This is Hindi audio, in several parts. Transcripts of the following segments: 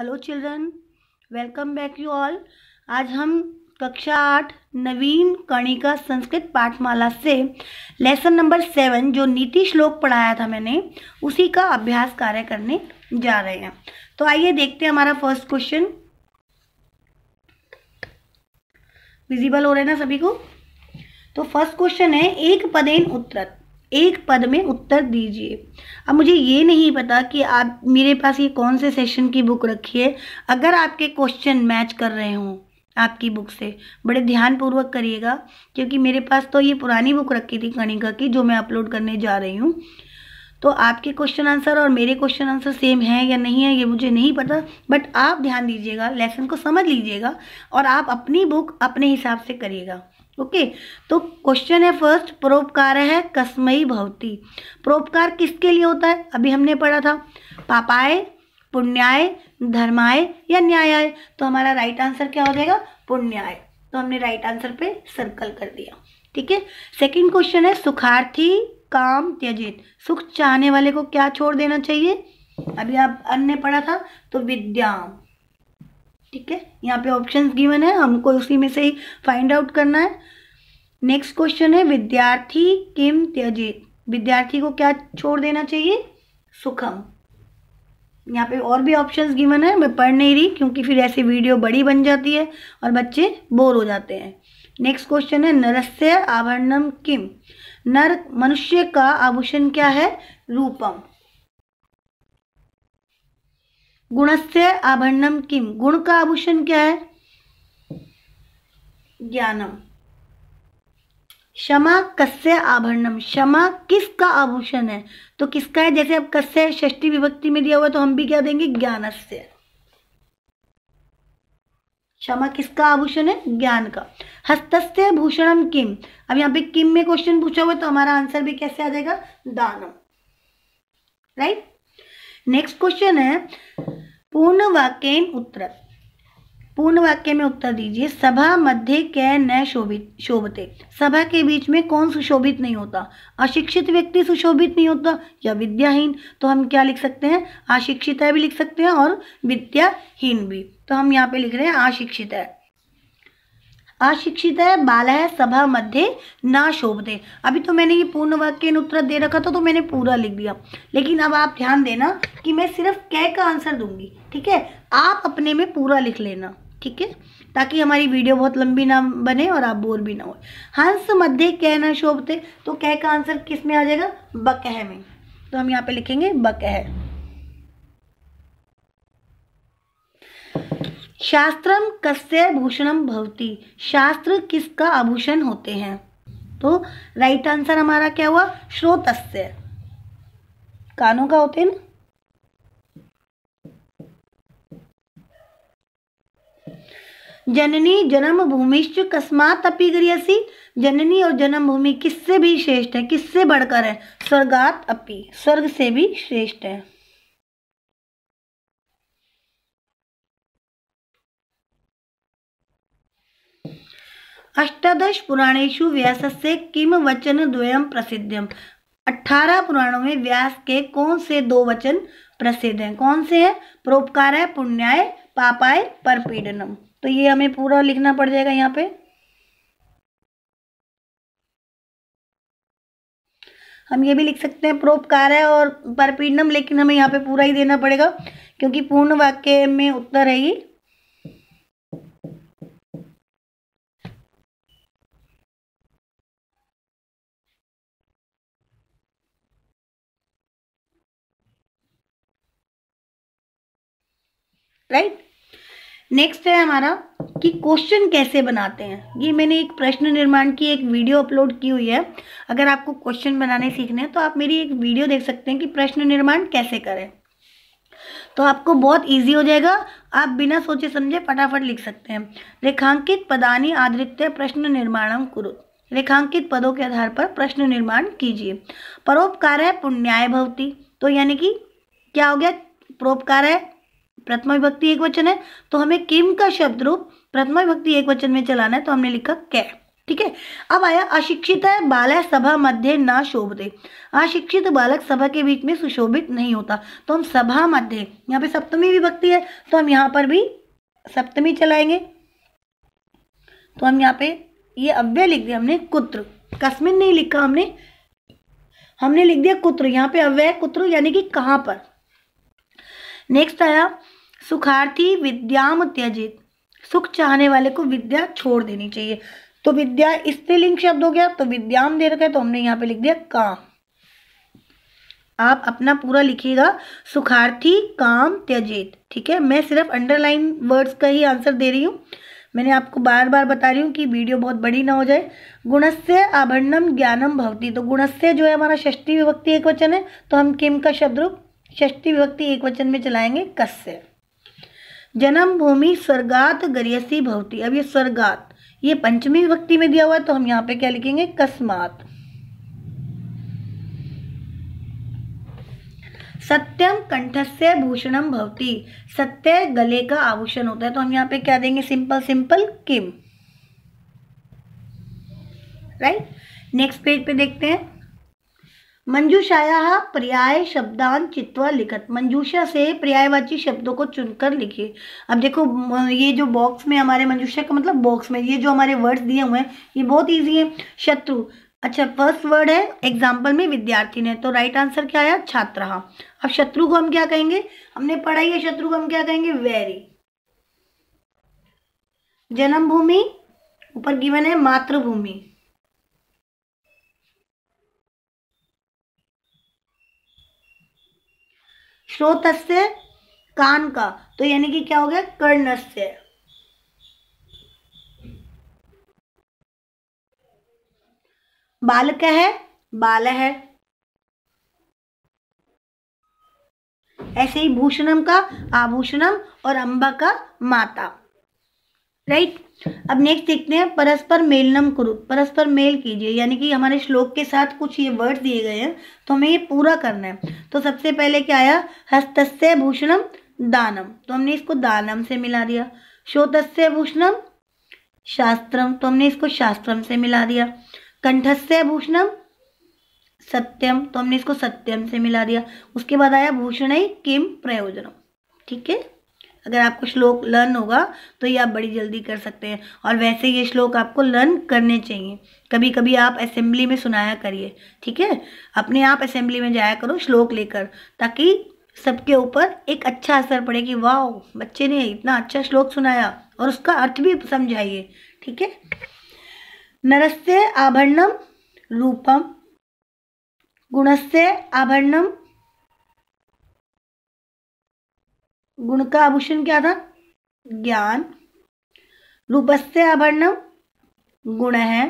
hello children welcome back you all आज हम कक्षा आठ नवीन कणिका संस्कृत पाठमाला से लेसन नंबर सेवन जो नीति श्लोक पढ़ाया था मैंने उसी का अभ्यास कार्य करने जा रहे हैं तो आइए देखते हैं हमारा फर्स्ट क्वेश्चन विजिबल हो रहे हैं ना सभी को तो फर्स्ट क्वेश्चन है एक पदेन उत्तर एक पद में उत्तर दीजिए अब मुझे ये नहीं पता कि आप मेरे पास ये कौन से सेशन की बुक रखी है अगर आपके क्वेश्चन मैच कर रहे हों आपकी बुक से बड़े ध्यानपूर्वक करिएगा क्योंकि मेरे पास तो ये पुरानी बुक रखी थी कणिका की जो मैं अपलोड करने जा रही हूँ तो आपके क्वेश्चन आंसर और मेरे क्वेश्चन आंसर सेम है या नहीं है ये मुझे नहीं पता बट आप ध्यान दीजिएगा लेसन को समझ लीजिएगा और आप अपनी बुक अपने हिसाब से करिएगा ओके तो क्वेश्चन है फर्स्ट परोपकार है कस्मई भवती परोपकार किसके लिए होता है अभी हमने पढ़ा था पापाए पुण्याय धर्माय या न्यायाय तो हमारा राइट आंसर क्या हो जाएगा पुण्याय तो हमने राइट आंसर पे सर्कल कर दिया ठीक है सेकंड क्वेश्चन है सुखार्थी काम त्यजित सुख चाहने वाले को क्या छोड़ देना चाहिए अभी आप अन्य पढ़ा था तो विद्याम ठीक है यहाँ पे ऑप्शंस गिवन है हमको उसी में से ही फाइंड आउट करना है नेक्स्ट क्वेश्चन है विद्यार्थी किम त्यजी विद्यार्थी को क्या छोड़ देना चाहिए सुखम यहाँ पे और भी ऑप्शंस गिवन है मैं पढ़ नहीं रही क्योंकि फिर ऐसी वीडियो बड़ी बन जाती है और बच्चे बोर हो जाते हैं नेक्स्ट क्वेश्चन है नरस्य आवरणम किम नर मनुष्य का आभूषण क्या है रूपम गुणस्य आभरणम किम गुण का आभूषण क्या है ज्ञानम क्षमा कस्य आभरणम क्षमा किसका आभूषण है तो किसका है जैसे अब कस्य षष्टी विभक्ति में दिया हुआ तो हम भी क्या देंगे ज्ञानस्य क्षमा किसका आभूषण है ज्ञान का हस्तस्य भूषणम किम अब यहाँ पे किम में क्वेश्चन पूछा हुआ तो हमारा आंसर भी कैसे आ जाएगा दानम राइट नेक्स्ट क्वेश्चन है पूर्ण वाक्य उत्तर पूर्ण वाक्य में उत्तर दीजिए सभा मध्य कै न शोभित शोभते सभा के बीच में कौन सुशोभित नहीं होता अशिक्षित व्यक्ति सुशोभित नहीं होता या विद्याहीन तो हम क्या लिख सकते हैं अशिक्षित है भी लिख सकते हैं और विद्याहीन भी तो हम यहाँ पे लिख रहे हैं अशिक्षित है अशिक्षित है बाल है सभा मध्य ना शोभते अभी तो मैंने ये पूर्ण वाक्य उत्तर दे रखा था तो मैंने पूरा लिख दिया लेकिन अब आप ध्यान देना कि मैं सिर्फ कै का आंसर दूंगी ठीक है आप अपने में पूरा लिख लेना ठीक है ताकि हमारी वीडियो बहुत लंबी ना बने और आप बोर भी ना हो हंस मध्य कह ना शोभते तो कह का आंसर किस में आ जाएगा बकह में तो हम यहाँ पे लिखेंगे बकह शास्त्रम कस्य भूषणम भवती शास्त्र किसका आभूषण होते हैं तो राइट आंसर हमारा क्या हुआ श्रोतस्य कानों का होते हैं जननी जन्म भूमिश्च कस्मात अपी गृहसी जननी और जन्म भूमि किससे भी श्रेष्ठ है किससे बढ़कर है स्वर्गात अपी स्वर्ग से भी श्रेष्ठ है अष्टादश व्यास से किम वचन द्वयम प्रसिद्धम अठारह पुराणों में व्यास के कौन से दो वचन प्रसिद्ध हैं कौन से हैं प्रोपकाराय पुण्याय पापाय परपीडनम तो ये हमें पूरा लिखना पड़ जाएगा यहाँ पे हम ये भी लिख सकते हैं है और परपीडनम लेकिन हमें यहाँ पे पूरा ही देना पड़ेगा क्योंकि पूर्ण वाक्य में उत्तर है ही राइट नेक्स्ट है हमारा कि क्वेश्चन कैसे बनाते हैं ये मैंने एक प्रश्न निर्माण की एक वीडियो अपलोड की हुई है अगर आपको क्वेश्चन बनाने सीखने हैं तो आप मेरी एक वीडियो देख सकते हैं कि प्रश्न निर्माण कैसे करें तो आपको बहुत इजी हो जाएगा आप बिना सोचे समझे फटाफट लिख सकते हैं रेखांकित पदानी आदृत्य प्रश्न निर्माणम कुरु रेखांकित पदों के आधार पर प्रश्न निर्माण कीजिए परोपकार है पुण्याय भवती तो यानी कि क्या हो गया परोपकार है प्रथम विभक्ति एक वचन है तो हमें किम का शब्द रूप प्रथम विभक्ति एक वचन में चलाना है तो हमने लिखा कै ठीक है अब आया अशिक्षित है बालक सभा मध्य ना शोभते अशिक्षित बालक सभा के बीच में सुशोभित नहीं होता तो हम सभा मध्य यहाँ पे सप्तमी विभक्ति है तो हम यहाँ पर भी सप्तमी चलाएंगे तो हम यहाँ पे ये अव्यय लिख दिया हमने कुत्र कस्मिन नहीं लिखा हमने हमने लिख दिया कुत्र यहाँ पे अव्यय कुत्र यानी कि कहाँ पर नेक्स्ट आया सुखार्थी विद्याम त्यजित सुख चाहने वाले को विद्या छोड़ देनी चाहिए तो विद्या स्त्रीलिंग शब्द हो गया तो विद्याम दे रखा है तो हमने यहाँ पे लिख दिया काम आप अपना पूरा लिखिएगा सुखार्थी काम त्यजित ठीक है मैं सिर्फ अंडरलाइन वर्ड्स का ही आंसर दे रही हूँ मैंने आपको बार बार बता रही हूँ कि वीडियो बहुत बड़ी ना हो जाए गुणस्य आभरणम ज्ञानम भवती तो गुणस्य जो है हमारा षष्ठी विभक्ति एक वचन है तो हम किम का शब्द रूप षष्टि विभक्ति एक वचन में चलाएंगे कस्य जन्म भूमि स्वर्गात गरियसी भवती अब ये स्वर्गात ये पंचमी विभक्ति में दिया हुआ तो हम यहाँ पे क्या लिखेंगे कस्मात सत्यम कंठस्य भूषणम भवती सत्य गले का आभूषण होता है तो हम यहाँ पे क्या देंगे सिंपल सिंपल किम राइट नेक्स्ट पेज पे देखते हैं मंजूषाया पर्याय शब्दान चित्वा लिखत मंजूषा से पर्यायवाची शब्दों को चुनकर लिखिए अब देखो ये जो बॉक्स में हमारे मंजूषा का मतलब बॉक्स में ये जो हमारे वर्ड्स दिए हुए हैं ये बहुत इजी है शत्रु अच्छा फर्स्ट वर्ड है एग्जाम्पल में विद्यार्थी ने तो राइट आंसर क्या आया छात्र अब शत्रु को हम क्या कहेंगे हमने पढ़ाई है शत्रु को हम क्या कहेंगे वेरी जन्मभूमि ऊपर गिवन है मातृभूमि से कान का तो यानी कि क्या हो गया से बालक है बाल है ऐसे ही भूषणम का आभूषणम और अंबा का माता राइट अब नेक्स्ट देखते हैं परस्पर मेलनम कुरु परस्पर मेल कीजिए यानी कि हमारे श्लोक के साथ कुछ ये वर्ड दिए गए हैं तो हमें ये पूरा करना है तो सबसे पहले क्या आया हस्तस्य भूषणम दानम तो हमने इसको दानम से मिला दिया श्रोतस्य भूषणम शास्त्रम तो हमने इसको शास्त्रम से मिला दिया कंठस्य भूषणम सत्यम तो हमने इसको सत्यम से मिला दिया उसके बाद आया भूषण किम प्रयोजनम ठीक है अगर आपको श्लोक लर्न होगा तो ये आप बड़ी जल्दी कर सकते हैं और वैसे ये श्लोक आपको लर्न करने चाहिए कभी कभी आप असेंबली में सुनाया करिए ठीक है अपने आप असेंबली में जाया करो श्लोक लेकर ताकि सबके ऊपर एक अच्छा असर पड़े कि वाह बच्चे ने इतना अच्छा श्लोक सुनाया और उसका अर्थ भी समझाइए ठीक है नरस्य आभरणम रूपम गुणस्य आभरणम गुण का आभूषण क्या था ज्ञान रूपस्य आभरणम गुण है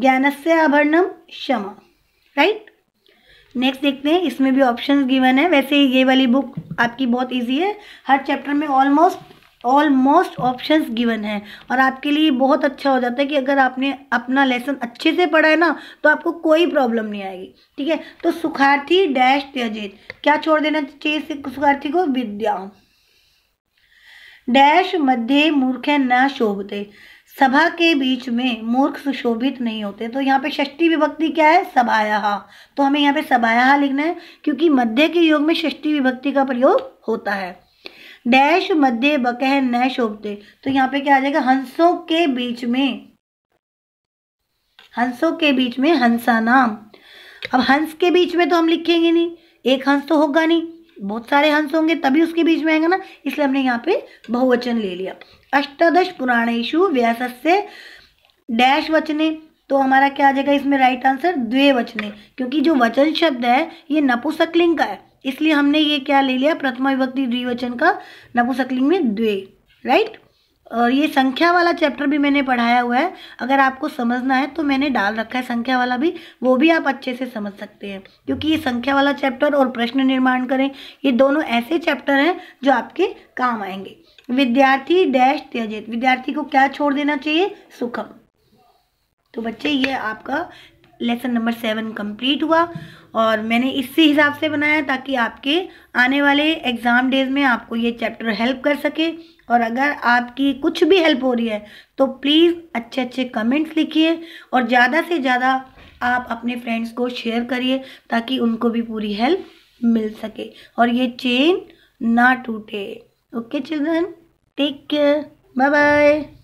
ज्ञान से आभरणम क्षमा राइट नेक्स्ट देखते हैं इसमें भी ऑप्शन गिवन है वैसे ये वाली बुक आपकी बहुत इजी है हर चैप्टर में ऑलमोस्ट ऑलमोस्ट ऑप्शन गिवन है और आपके लिए बहुत अच्छा हो जाता है कि अगर आपने अपना लेसन अच्छे से पढ़ा है ना तो आपको कोई प्रॉब्लम नहीं आएगी ठीक है तो सुखार्थी डैश त्यजित क्या छोड़ देना चाहिए सुखार्थी को विद्या डैश मध्य मूर्ख न शोभते सभा के बीच में मूर्ख सुशोभित नहीं होते तो यहाँ पे षष्टी विभक्ति क्या है सबाया तो हमें यहाँ पे सबाया लिखना है क्योंकि मध्य के योग में षष्टी विभक्ति का प्रयोग होता है डैश मध्य बकह न शोभते तो यहाँ पे क्या आ जाएगा हंसों के बीच में हंसों के बीच में हंसा नाम अब हंस के बीच में तो हम लिखेंगे नहीं एक हंस तो होगा नहीं बहुत सारे हंस होंगे तभी उसके बीच में आएगा ना इसलिए हमने यहाँ पे बहुवचन ले लिया अष्टादश पुराणेशु व्यास से डैश वचने तो हमारा क्या आ जाएगा इसमें राइट आंसर द्वे वचने क्योंकि जो वचन शब्द है ये नपुसकलिंग का है इसलिए हमने ये क्या ले लिया प्रथमा विभक्ति द्विवचन का नपुसकलिंग में द्वे राइट और ये संख्या वाला चैप्टर भी मैंने पढ़ाया हुआ है अगर आपको समझना है तो मैंने डाल रखा है संख्या वाला भी वो भी आप अच्छे से समझ सकते हैं क्योंकि ये संख्या वाला चैप्टर और प्रश्न निर्माण करें ये दोनों ऐसे चैप्टर हैं जो आपके काम आएंगे विद्यार्थी डैश त्यजित विद्यार्थी को क्या छोड़ देना चाहिए सुखम तो बच्चे ये आपका लेसन नंबर सेवन कंप्लीट हुआ और मैंने इसी हिसाब से बनाया ताकि आपके आने वाले एग्ज़ाम डेज़ में आपको ये चैप्टर हेल्प कर सके और अगर आपकी कुछ भी हेल्प हो रही है तो प्लीज़ अच्छे अच्छे कमेंट्स लिखिए और ज़्यादा से ज़्यादा आप अपने फ्रेंड्स को शेयर करिए ताकि उनको भी पूरी हेल्प मिल सके और ये चेन ना टूटे okay children take care bye bye